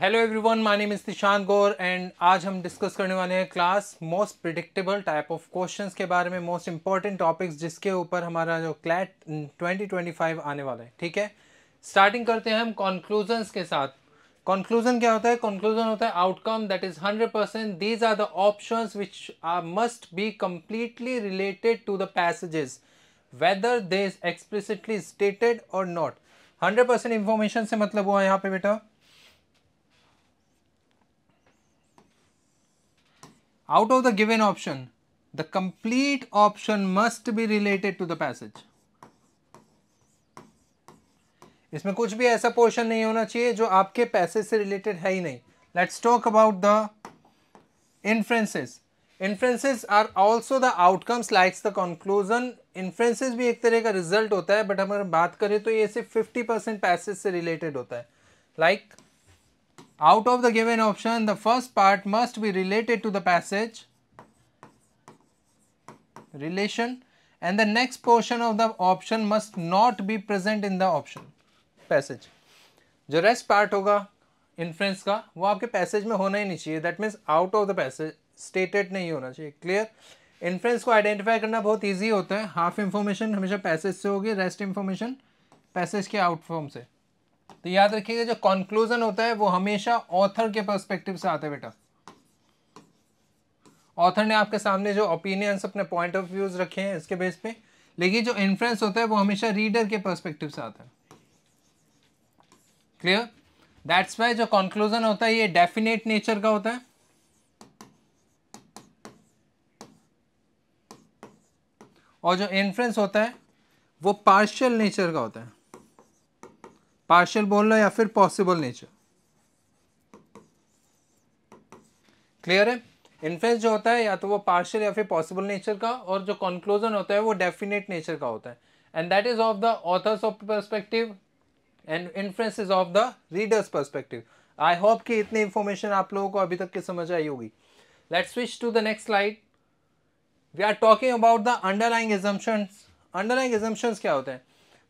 Hello everyone my name is Nishant Gaur and आज हम discuss करने वाले हैं class most predictable type of questions के बारे में मोस्ट इंपॉर्टेंट टॉपिक्स जिसके ऊपर हमारा जो क्लैट 2025 आने वाला है ठीक है स्टार्टिंग करते हैं हम कॉन्क्लूजन्स के साथ कॉन्क्लूजन क्या होता है कॉन्क्लूजन होता है outcome that is hundred percent these are the option which are must be completely related to the passages whether they is explicitly stated और नॉट हंड्रेड परसेंट इन्फॉर्मेशन से मतलब हुआ यहाँ पे बेटा out of the given option, the complete option must be related to the passage. इसमें कुछ भी ऐसा पोर्शन नहीं होना चाहिए जो आपके पैसेज से रिलेटेड है ही नहीं let's talk about the inferences inferences are also the outcomes likes the conclusion inferences भी एक तरह का रिजल्ट होता है बट अगर बात करें तो ये सिर्फ फिफ्टी परसेंट पैसेज से रिलेटेड होता है like like, Out of the given option, the first part must be related to the passage relation and the next portion of the option must not be present in the option passage. jo rest part hoga inference ka wo aapke passage mein hona hi nahi chahiye that means out of the passage stated nahi hona chahiye clear inference ko identify karna bahut easy hota hai half information hamesha passage se hogi rest information passage ke out form se तो याद रखिएगा जो conclusion होता है वो हमेशा author के perspective से आता है बेटा ऑथर ने आपके सामने जो ओपिनियंस अपने पॉइंट ऑफ व्यूज रखे हैं इसके बेस पे लेकिन जो इन्फ्लुएंस होता है वो हमेशा रीडर के पर्सपेक्टिव से आता है क्लियर दैट्स वाई जो कंक्लूजन होता है ये डेफिनेट नेचर का होता है और जो इन्फ्लुएंस होता है वो पार्शियल नेचर का होता है पार्शियल बोलना या फिर पॉसिबल नेचर क्लियर है इन्फ्लुएंस जो होता है या तो वो पार्शियल या फिर पॉसिबल नेचर का और जो कंक्लूजन होता है वो डेफिनेट नेचर का होता है and that is of the authors of perspective and influence is of the readers perspective I hope कि इतनी इन्फॉर्मेशन आप लोगों को अभी तक की समझ आई होगी let switch to the next slide we are talking about the underlying assumptions underlying assumptions क्या होते हैं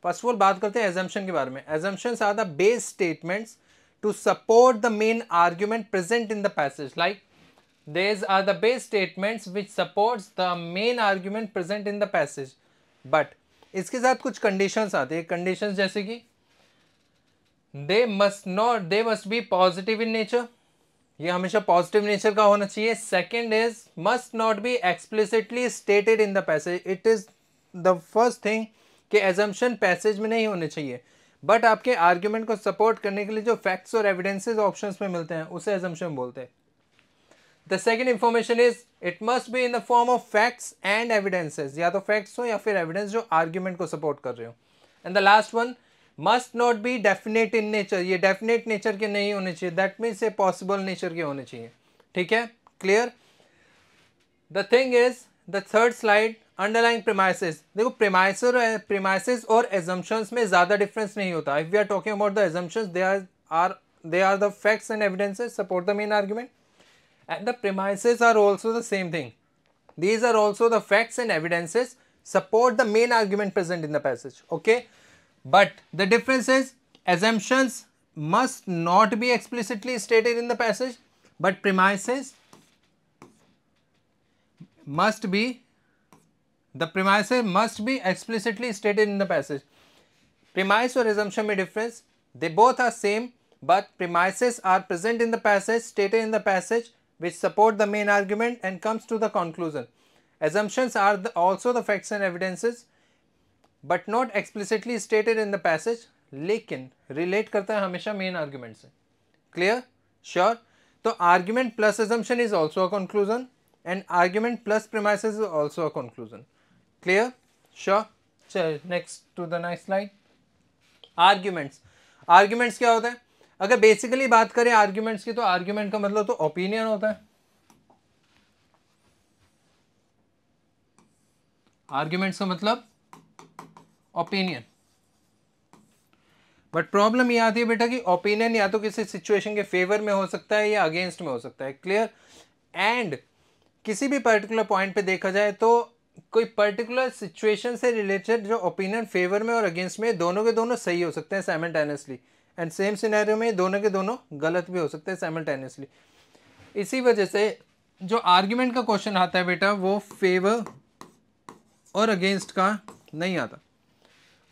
फर्स्ट ऑफ ऑल बात करते हैं एजम्पन के बारे में assumptions are the base statements to support the main argument present in the passage like these are the base statements which support the main argument present in the passage but इसके साथ कुछ conditions आते हैं condition जैसे कि they must not they must be positive in nature ये हमेशा positive nature का होना चाहिए second is must not be explicitly stated in the passage it is the first thing कि एजम्पन पैसेज में नहीं होने चाहिए बट आपके आर्ग्यूमेंट को सपोर्ट करने के लिए जो फैक्ट्स और एविडेंसेज ऑप्शंस में मिलते हैं उसे एजम्पन बोलते हैं the second information is it must be in the form of facts and evidences या तो फैक्ट्स हो या फिर एविडेंस जो आर्ग्यूमेंट को सपोर्ट कर रहे हो and the last one must not be definite in nature ये डेफिनेट नेचर के नहीं होने चाहिए दैट मीन्स ये पॉसिबल नेचर के होने चाहिए ठीक है clear the thing is the third slide underlying premises देखो premises or premises और assumptions में ज़्यादा difference नहीं होता if we are talking about the assumptions they are they are the facts and evidences support the main argument and the premises are also the same thing these are also the facts and evidences support the main argument present in the passage okay but the difference is assumptions must not be explicitly stated in the passage but premises must be the premises must be explicitly stated in the passage. Premise or assumption may difference, they both are same but premises are present in the passage, stated in the passage which support the main argument and comes to the conclusion. Assumptions are the, also the facts and evidences but not explicitly stated in the passage Lekin relate karta hai हमेशा main argument se. Clear? Sure? So argument plus assumption is also a conclusion. and argument plus premises is also a conclusion. Clear? Sure. चल next to the next slide. Arguments. Arguments क्या होता है अगर basically बात करें arguments की तो argument का मतलब तो opinion होता है आर्ग्यूमेंट्स का मतलब ओपिनियन बट प्रॉब्लम ये आती है बेटा कि ओपिनियन या तो किसी सिचुएशन के फेवर में हो सकता है या अगेंस्ट में हो सकता है क्लियर एंड किसी भी पर्टिकुलर पॉइंट पे देखा जाए तो कोई पर्टिकुलर सिचुएशन से रिलेटेड जो ओपिनियन फेवर में और अगेंस्ट में दोनों के दोनों सही हो सकते हैं साइमल्टेनियसली एंड सेम सिनेरियो में दोनों के दोनों गलत भी हो सकते हैं साइमल्टेनियसली इसी वजह से जो आर्ग्यूमेंट का क्वेश्चन आता है बेटा वो फेवर और अगेंस्ट का नहीं आता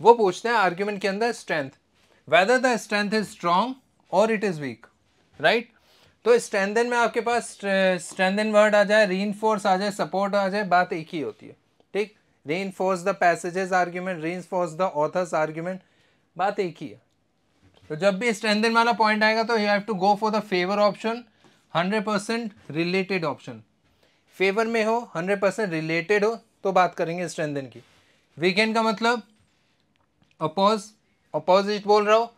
वो पूछते हैं आर्ग्यूमेंट के अंदर strength whether the strength is strong और इट इज़ वीक राइट तो स्ट्रेंथन में आपके पास स्ट्रेंथन वर्ड आ जाए री आ जाए सपोर्ट आ जाए बात एक ही होती है ठीक re the passages argument re the authors argument बात एक ही है तो जब भी स्ट्रेंथन वाला पॉइंट आएगा तो you have to go for the favour option hundred percent related option favour में हो हंड्रेड परसेंट रिलेटेड हो तो बात करेंगे स्ट्रेंथन की वीकेंड का मतलब अपोज अपोजिट बोल रहा हो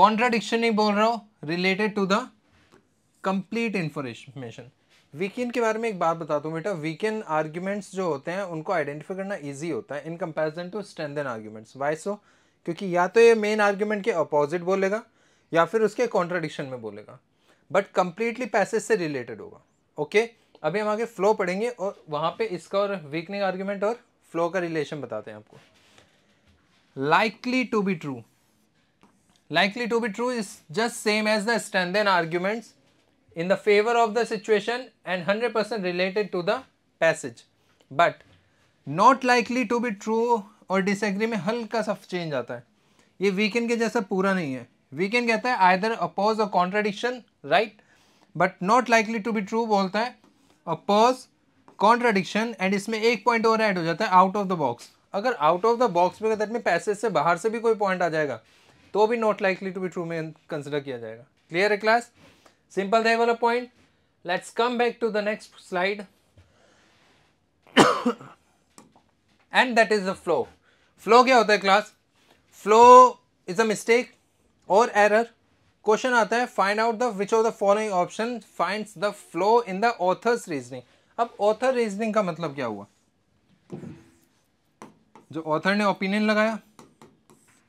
कॉन्ट्राडिक्शन नहीं बोल रहा हो related to the complete information weakened के बारे में एक बात बताता हूँ बेटा वीकेंड आर्ग्यूमेंट्स जो होते हैं उनको आइडेंटिफाई करना ईजी होता है in comparison to strengthen arguments why so क्योंकि या तो ये मेन आर्ग्यूमेंट के अपोजिट बोलेगा या फिर उसके कॉन्ट्राडिक्शन में बोलेगा बट कंप्लीटली पैसेज से रिलेटेड होगा ओके okay? अभी हम आगे फ्लो पढ़ेंगे और वहाँ पे इसका और वीकनिंग आर्ग्यूमेंट और फ्लो का रिलेशन बताते हैं आपको likely to be true likely to be true is just same as the stand arguments in the favor of the situation and 100% related to the passage but not likely to be true और disagree में हल्का सा change आता है ये weekend के जैसा पूरा नहीं है वीकेंड कहता है आइदर अपोज और contradiction right but not likely to be true बोलता है अपोज कॉन्ट्राडिक्शन एंड इसमें एक पॉइंट और ऐड हो जाता है आउट ऑफ द बॉक्स अगर आउट ऑफ द बॉक्स में दैट में पैसेज से बाहर से भी कोई पॉइंट आ जाएगा तो भी not likely to be true में कंसिडर किया जाएगा क्लियर है class Simple Devola point. Let's come back to the next slide. and that is the flow. Flow क्या होता है class? Flow is a mistake or error. Question आता है find out the which of the following option finds the flow in the author's reasoning. अब author reasoning का मतलब क्या हुआ? जो ऑथर ने ओपिनियन लगाया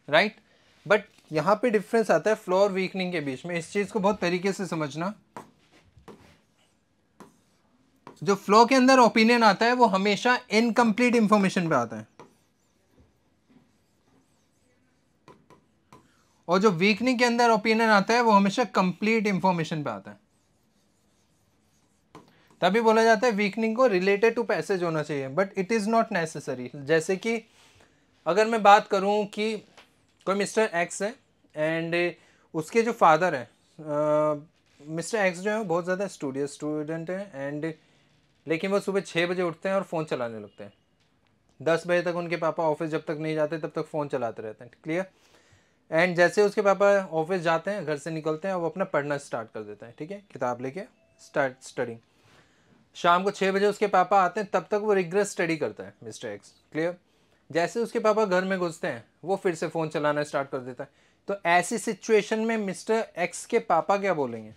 राइट right? बट यहाँ पे डिफरेंस आता है फ्लो और वीकनिंग के बीच में इस चीज़ को बहुत तरीके से समझना जो फ्लो के अंदर ओपिनियन आता है वो हमेशा इनकम्प्लीट इंफॉर्मेशन पे आता है और जो वीकनिंग के अंदर ओपिनियन आता है वो हमेशा कंप्लीट इंफॉर्मेशन पे आता है तभी बोला जाता है वीकनिंग को रिलेटेड टू पैसेज होना चाहिए but it is not necessary जैसे कि अगर मैं बात करूं कि कोई मिस्टर एक्स है एंड uh, उसके जो फादर हैं uh, मिस्टर एक्स जो है बहुत ज़्यादा स्टूडियो स्टूडेंट हैं एंड लेकिन वो सुबह छः बजे उठते हैं और फ़ोन चलाने लगते हैं दस बजे तक उनके पापा ऑफिस जब तक नहीं जाते तब तक फ़ोन चलाते रहते हैं क्लियर एंड जैसे उसके पापा ऑफिस जाते हैं घर से निकलते हैं वो अपना पढ़ना स्टार्ट कर देते हैं ठीक है किताब लेके स्टार्ट स्टडिंग शाम को छः बजे उसके पापा आते हैं तब तक वो रिग्रेस स्टडी करता है मिस्टर एक्स क्लियर जैसे उसके पापा घर में घुसते हैं वो फिर से फ़ोन चलाना स्टार्ट कर देता है तो ऐसी सिचुएशन में मिस्टर एक्स के पापा क्या बोलेंगे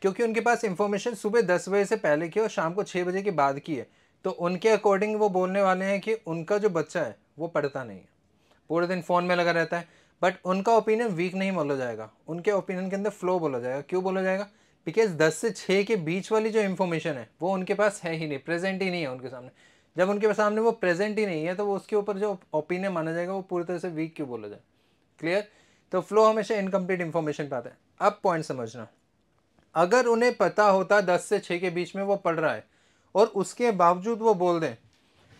क्योंकि उनके पास इंफॉर्मेशन सुबह दस बजे से पहले की और शाम को छः बजे के बाद की है तो उनके अकॉर्डिंग वो बोलने वाले हैं कि उनका जो बच्चा है वो पढ़ता नहीं है पूरे दिन फ़ोन में लगा रहता है बट उनका ओपिनियन वीक नहीं बोला जाएगा उनके ओपिनियन के अंदर फ्लो बोला जाएगा क्यों बोला जाएगा बिकॉज दस से छः के बीच वाली जो इन्फॉर्मेशन है वो उनके पास है ही नहीं प्रेजेंट ही नहीं है उनके सामने जब उनके सामने वो प्रेजेंट ही नहीं है तो वो उसके ऊपर जो ओपिनियन माना जाएगा वो पूरी तरह से वीक क्यों बोला जाए क्लियर तो फ्लो हमेशा इनकम्प्लीट इन्फॉर्मेशन पाता है अब पॉइंट समझना अगर उन्हें पता होता दस से छः के बीच में वो पढ़ रहा है और उसके बावजूद वो बोल दें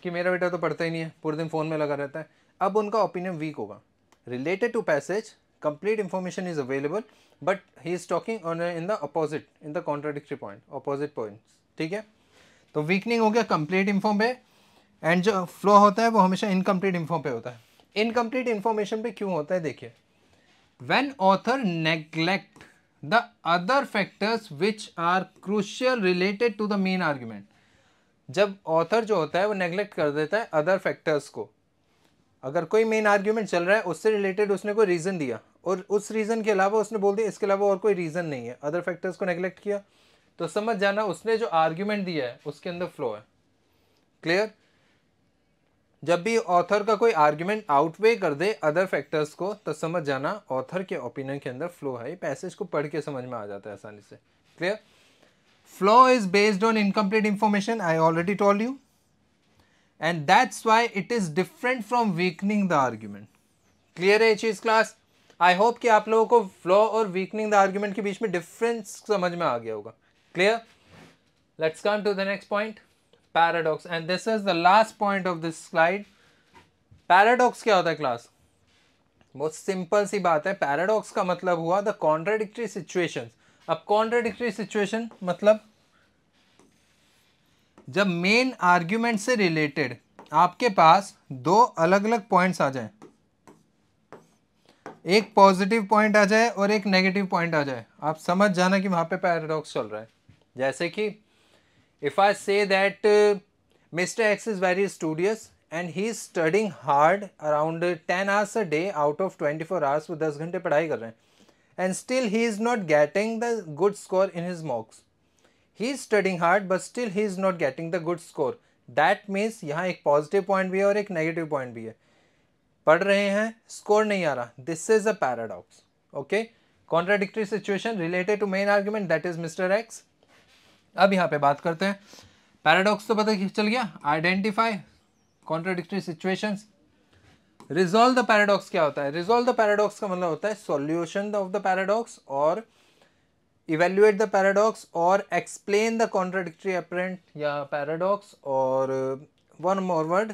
कि मेरा बेटा तो पढ़ता ही नहीं है पूरे दिन फ़ोन में लगा रहता है अब उनका ओपिनियन वीक होगा related to passage complete information is available but he is talking on in the opposite in the contradictory point opposite point ठीक है तो वीकनिंग हो गया कंप्लीट इन्फॉर्म पे एंड जो फ्लो होता है वो हमेशा इनकम्प्लीट इन्फॉर्म पे होता है इनकम्प्लीट इन्फॉर्मेशन पे क्यों होता है देखिए when author neglect the other factors which are crucial related to the main argument जब ऑथर जो होता है वो नेग्लेक्ट कर देता है अदर फैक्टर्स को अगर कोई मेन आर्ग्यूमेंट चल रहा है उससे रिलेटेड उसने कोई रीज़न दिया और उस रीज़न के अलावा उसने बोल दिया इसके अलावा और कोई रीज़न नहीं है अदर फैक्टर्स को नेग्लेक्ट किया तो समझ जाना उसने जो आर्ग्यूमेंट दिया है उसके अंदर फ्लो है क्लियर जब भी ऑथर का कोई आर्ग्यूमेंट आउटवे कर दे अदर फैक्टर्स को तो समझ जाना ऑथर के ओपिनियन के अंदर फ्लो है ये पैसेज को पढ़ के समझ में आ जाता है आसानी से clear flow is based on incomplete information I already told you and that's why it is different from weakening the argument clear है ये चीज़ क्लास आई होप कि आप लोगों को फ्लो और वीकनिंग द आर्ग्यूमेंट के बीच में डिफरेंस समझ में आ गया होगा Clear? Let's come to the next point. Paradox. And this is the last point of this slide. Paradox क्या होता है क्लास बहुत सिंपल सी बात है पैराडॉक्स का मतलब हुआ द कॉन्ट्राडिक्टरी सिचुएशन अब कॉन्ट्राडिक्टरी सिचुएशन मतलब जब मेन आर्ग्यूमेंट से रिलेटेड आपके पास दो अलग अलग पॉइंट्स आ जाए एक पॉजिटिव पॉइंट आ जाए और एक नेगेटिव पॉइंट आ जाए आप समझ जाना कि वहां पे पैराडॉक्स चल रहा है जैसे कि if I say that mister X is very studious and he studying hard around ten hours a day out of twenty four hours वो दस घंटे पढ़ाई कर रहे हैं and still he is not getting the good score in his mocks he is studying hard but still he is not getting the good score that means यहाँ एक positive point भी है और एक नेगेटिव पॉइंट भी है पढ़ रहे हैं स्कोर नहीं आ रहा this is a paradox okay contradictory situation related to main argument that is mister X अब यहाँ पे बात करते हैं पैराडॉक्स तो पता चल गया identify contradictory situation resolve the paradox क्या होता है रिजोल्व द पैराडॉक्स का मतलब होता है सोल्यूशन ऑफ द पैराडॉक्स और इवेल्युएट द पैराडॉक्स और एक्सप्लेन द कॉन्ट्राडिक्टरी अप्रेंट या पैराडॉक्स और one more word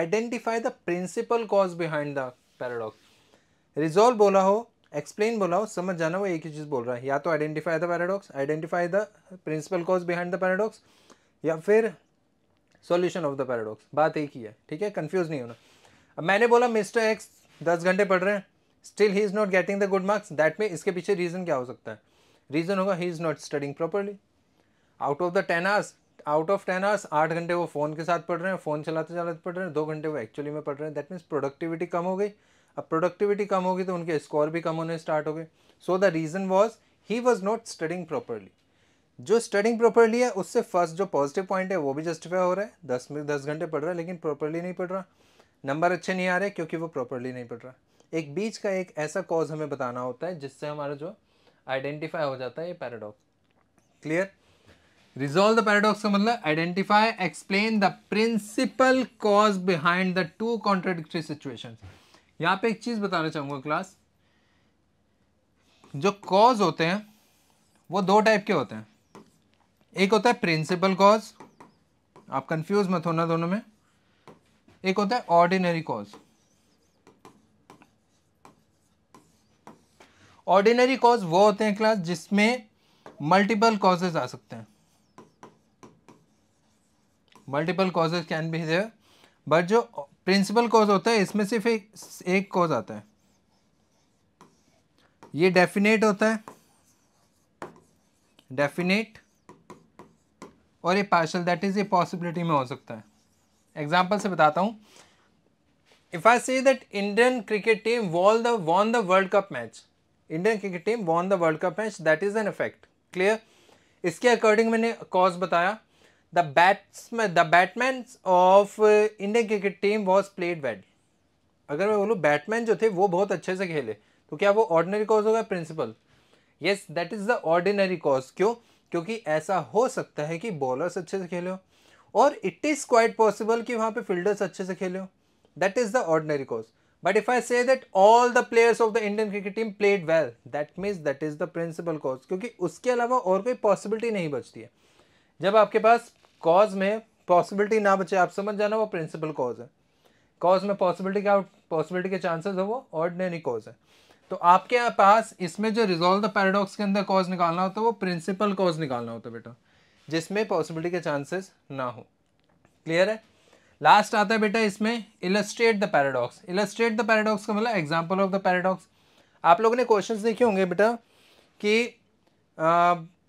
identify the principal cause behind the paradox resolve बोला हो एक्सप्लेन बोला हो समझ जाना वो एक ही चीज़ बोल रहा है या तो identify the paradox identify the principal cause behind the paradox या फिर सॉल्यूशन ऑफ द पैराडॉक्स बात एक ही है ठीक है कन्फ्यूज़ नहीं होना अब मैंने बोला मिस्टर एक्स दस घंटे पढ़ रहे हैं still he is not getting the good marks that में इसके पीछे रीज़न क्या हो सकता है रीज़न होगा he is not studying properly out of the ten hours out of ten hours आठ घंटे वो फ़ोन के साथ पढ़ रहे हैं फ़ोन चलाते चलाते पढ़ रहे हैं दो घंटे वो एक्चुअली में पढ़ रहे हैं दैट मीन्स प्रोडक्टिविटी कम हो गई अब प्रोडक्टिविटी कम होगी तो उनके स्कोर भी कम होने स्टार्ट हो गए so the reason was he was not studying properly जो स्टडिंग प्रॉपरली है उससे फर्स्ट जो पॉजिटिव पॉइंट है वो भी जस्टिफाई हो रहा है दस में दस घंटे पढ़ रहा है लेकिन प्रॉपरली नहीं पढ़ रहा नंबर अच्छे नहीं आ रहे क्योंकि वो प्रॉपरली नहीं पढ़ रहा एक बीच का एक ऐसा कॉज हमें बताना होता है जिससे हमारा जो आइडेंटिफाई हो जाता है ये paradox clear resolve the paradox का मतलब identify explain the principal cause behind the two contradictory situations यहाँ पे एक चीज़ बताना चाहूँगा क्लास जो कॉज होते हैं वो दो टाइप के होते हैं एक होता है प्रिंसिपल कॉज आप कंफ्यूज मत होना दोनों में एक होता है ऑर्डिनरी कॉज ऑर्डिनरी कॉज वो होते हैं क्लास जिसमें मल्टीपल कॉजेज आ सकते हैं multiple causes can be there but जो प्रिंसिपल कॉज होता है इसमें सिर्फ एक एक कॉज आता है ये डेफिनेट होता है डेफिनेट और ये पार्शल दैट इज़ ये पॉसिबिलिटी में हो सकता है एग्जाम्पल से बताता हूँ if I see that Indian cricket team wall the won the world cup match Indian cricket team won the world cup match that is an effect clear इसके according मैंने कॉज बताया the batsman the uh, batman of Indian cricket team was played well अगर मैं बोलूँ Batman जो थे वो बहुत अच्छे से खेले तो क्या वो ऑर्डिनरी कॉज होगा principal yes that is the ordinary cause क्यों क्योंकि ऐसा हो सकता है कि बॉलर्स अच्छे से खेले हो और इट इज़ क्वाइट पॉसिबल कि वहाँ पे फील्डर्स अच्छे से खेले हो that is the ordinary cause but if I say that all the players of the Indian cricket team played well that means that is the principal cause क्योंकि उसके अलावा और कोई पॉसिबिलिटी नहीं बचती है जब आपके पास कॉज में पॉसिबिलिटी ना बचे आप समझ जाना वो प्रिंसिपल कॉज है कॉज में पॉसिबिलिटी क्या पॉसिबिलिटी के चांसेस है वो ऑर्डनरी कॉज है तो आपके पास इसमें जो रिजोल्व द पैराडॉक्स के अंदर कॉज निकालना होता है वो प्रिंसिपल कॉज निकालना होता है बेटा जिसमें पॉसिबिलिटी के चांसेस ना हो क्लियर है लास्ट आता है बेटा इसमें illustrate the paradox illustrate the paradox का मतलब एग्जाम्पल ऑफ द पैराडॉक्स आप लोगों ने क्वेश्चन देखे होंगे बेटा कि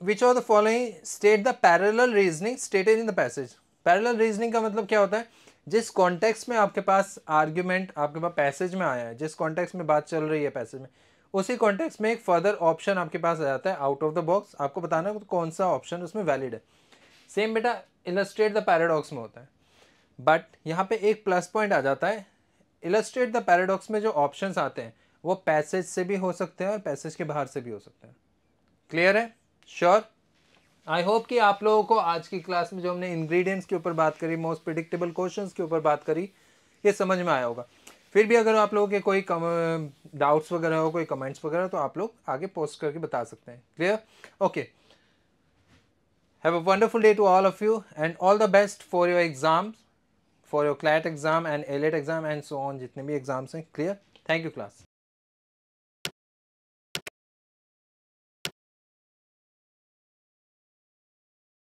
which of the following state the parallel reasoning stated in the passage parallel reasoning का मतलब क्या होता है जिस कॉन्टेक्स में आपके पास आर्ग्यूमेंट आपके पास पैसेज में आया है जिस कॉन्टेक्स में बात चल रही है पैसेज में उसी कॉन्टेक्स में एक फर्दर ऑप्शन आपके पास आ जाता है आउट ऑफ द बॉक्स आपको बताना है कौन सा ऑप्शन उसमें वैलिड है सेम बेटा इलस्ट्रेट द पैराडॉक्स में होता है बट यहाँ पे एक प्लस पॉइंट आ जाता है इलस्ट्रेट द पैराडॉक्स में जो ऑप्शंस आते हैं वो पैसेज से भी हो सकते हैं और पैसेज के बाहर से भी हो सकते हैं क्लियर है श्योर आई होप कि आप लोगों को आज की क्लास में जो हमने इंग्रेडिएंट्स के ऊपर बात करी मोस्ट प्रिडिक्टेबल क्वेश्चंस के ऊपर बात करी ये समझ में आया होगा फिर भी अगर आप लोगों के कोई डाउट्स वगैरह हो कोई कमेंट्स वगैरह तो आप लोग आगे पोस्ट करके बता सकते हैं clear okay have a wonderful day to all of you and all the best for your exams for your CLAT exam and AILET exam and so on जितने भी एग्जाम्स हैं क्लियर थैंक यू क्लास